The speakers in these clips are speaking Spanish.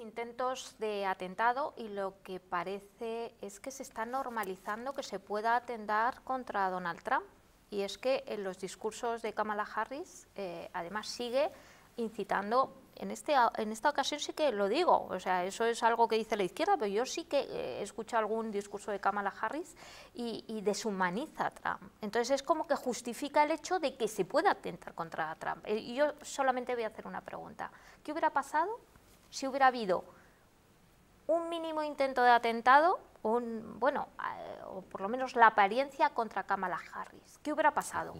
intentos de atentado y lo que parece es que se está normalizando que se pueda atentar contra Donald Trump. Y es que en los discursos de Kamala Harris, eh, además, sigue incitando. En, este, en esta ocasión sí que lo digo, o sea, eso es algo que dice la izquierda, pero yo sí que escucho he algún discurso de Kamala Harris y, y, deshumaniza a Trump. Entonces es como que justifica el hecho de que se pueda atentar contra Trump. Eh, y yo solamente voy a hacer una pregunta. ¿Qué hubiera pasado si hubiera habido un mínimo intento de atentado, un, bueno, o por lo menos la apariencia contra Kamala Harris. ¿Qué hubiera pasado?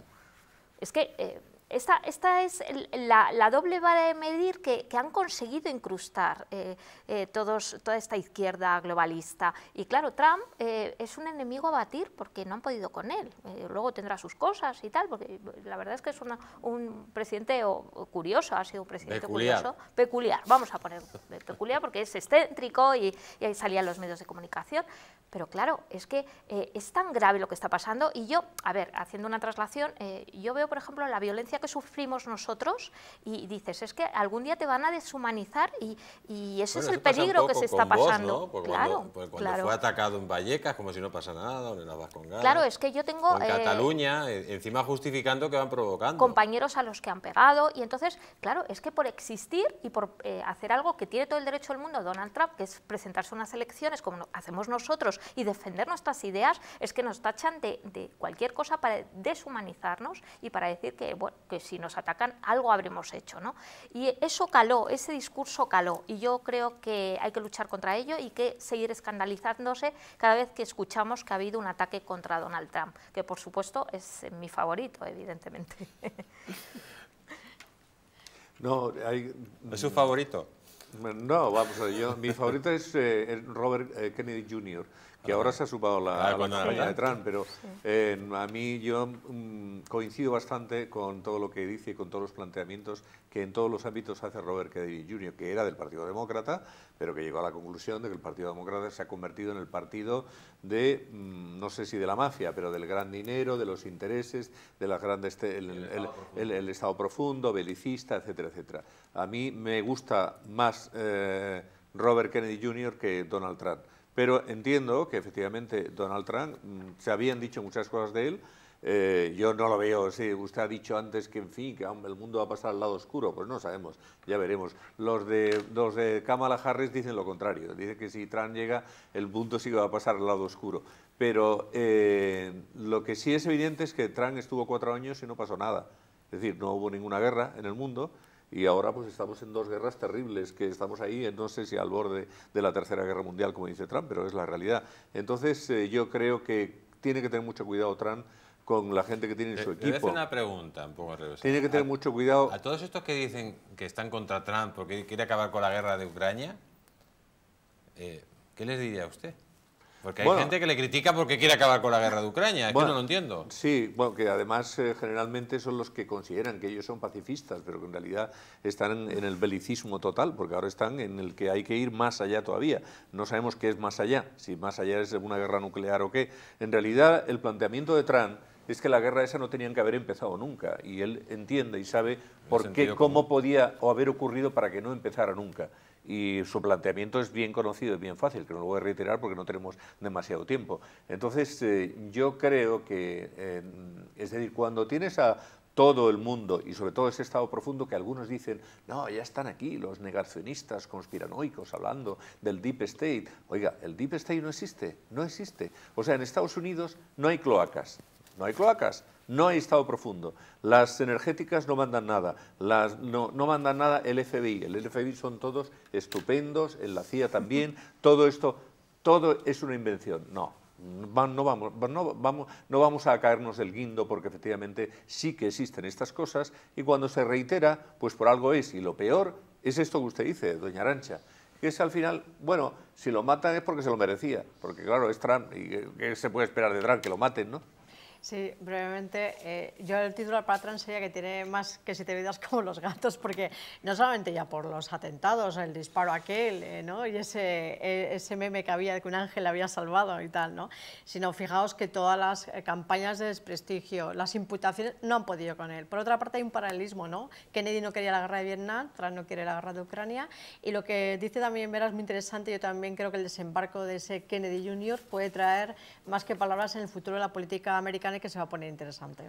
Es que eh, esta, esta es la, doble vara de medir que, han conseguido incrustar eh, eh, todos, toda esta izquierda globalista. Y claro, Trump eh, es un enemigo a batir porque no han podido con él. luego tendrá sus cosas y tal, porque la verdad es que es un presidente curioso, ha sido un presidente curioso. Peculiar, vamos a poner peculiar porque es excéntrico y, y ahí salían los medios de comunicación. Pero claro, es que es tan grave lo que está pasando y yo, a ver, haciendo una traslación, yo veo, por ejemplo, la violencia que sufrimos nosotros y dices, es que algún día te van a deshumanizar y, y ese es el peligro que se está pasando. claro, cuando, fue atacado en Vallecas, como si no pasa nada, en la Vasconga, Claro, es que yo tengo... En eh, Cataluña, eh, encima justificando que van provocando. Compañeros a los que han pegado y entonces, claro, es que por existir y por eh, hacer algo que tiene todo el derecho del mundo Donald Trump, que es presentarse a unas elecciones como hacemos nosotros y defender nuestras ideas, es que nos tachan de, de cualquier cosa para deshumanizarnos y para decir que, bueno, que si nos atacan algo habremos hecho. Y eso caló, ese discurso caló, y yo creo que hay que luchar contra ello y que seguir escandalizándose cada vez que escuchamos que ha habido un ataque contra Donald Trump, que por supuesto es eh, mi favorito, evidentemente. No, ¿Es su favorito? No, vamos a ver, mi favorito es eh, Robert eh, Kennedy Jr., que ahora se ha sumado la, ah, campaña de Trump, pero eh, a mí yo mm, coincido bastante con todo lo que dice y con todos los planteamientos que en todos los ámbitos hace Robert Kennedy Jr., que era del Partido Demócrata, pero que llegó a la conclusión de que el Partido Demócrata se ha convertido en el partido de, mm, no sé si de la mafia, pero del gran dinero, de los intereses, de las grandes... El, Estado profundo, belicista, etcétera, etcétera. A mí me gusta más... Eh, Robert Kennedy Jr. que Donald Trump. Pero entiendo que efectivamente Donald Trump, mm, se habían dicho muchas cosas de él, eh, yo no lo veo, sí, usted ha dicho antes que, en fin, que el mundo va a pasar al lado oscuro, pues no sabemos, ya veremos. Los de, los de Kamala Harris dicen lo contrario, dicen que si Trump llega, el mundo sí que va a pasar al lado oscuro. Pero eh, lo que sí es evidente es que Trump estuvo cuatro años y no pasó nada. Es decir, no hubo ninguna guerra en el mundo, y ahora pues estamos en dos guerras terribles, que estamos ahí, eh, no sé si al borde de la Tercera Guerra Mundial, como dice Trump, pero es la realidad. Entonces eh, yo creo que tiene que tener mucho cuidado Trump con la gente que tiene en eh, su equipo. Hacer una pregunta, un poco Tiene que tener mucho cuidado. A todos estos que dicen que están contra Trump porque quiere acabar con la guerra de Ucrania, ¿qué les diría a usted? Porque hay gente que le critica porque quiere acabar con la guerra de Ucrania, aquí bueno, no lo entiendo. Sí, bueno, que además eh, generalmente son los que consideran que ellos son pacifistas, pero que en realidad están en, en, el belicismo total, porque ahora están en el que hay que ir más allá todavía. No sabemos qué es más allá, si más allá es una guerra nuclear o qué. En realidad, el planteamiento de Trump es que la guerra esa no tenían que haber empezado nunca. Y él entiende y sabe por qué, cómo podía o haber ocurrido para que no empezara nunca. Y su planteamiento es bien conocido, es bien fácil, que no lo voy a reiterar porque no tenemos demasiado tiempo. Entonces, eh, yo creo que, eh, es decir, cuando tienes a todo el mundo y sobre todo ese estado profundo que algunos dicen, no, ya están aquí los negacionistas conspiranoicos hablando del Deep State. Oiga, el Deep State no existe, no existe. O sea, en Estados Unidos no hay cloacas, no hay cloacas, no hay estado profundo, las energéticas no mandan nada, las, no, no, mandan nada el FBI, el FBI son todos estupendos, en la CIA también, todo esto, todo es una invención, no. No vamos, no, vamos, no vamos a caernos del guindo porque efectivamente sí que existen estas cosas y cuando se reitera, pues por algo es. Y lo peor es esto que usted dice, doña Arancha, que es al final, bueno, si lo matan es porque se lo merecía, porque claro, es Trump y qué se puede esperar de Trump que lo maten, ¿no? Sí, brevemente, eh, yo el título de patrón sería que tiene más que siete vidas como los gatos, porque no solamente ya por los atentados, el disparo aquel, eh, ¿no? Y ese, e, ese meme que había de que un ángel había salvado y tal, ¿no? Sino fijaos que todas las eh, campañas de desprestigio, las imputaciones, no han podido con él. Por otra parte hay un paralelismo, ¿no? Kennedy no quería la guerra de Vietnam, Trump no quiere la guerra de Ucrania, y lo que dice también Vera es muy interesante, yo también creo que el desembarco de ese Kennedy Jr. puede traer más que palabras en el futuro de la política americana que se va a poner interesante.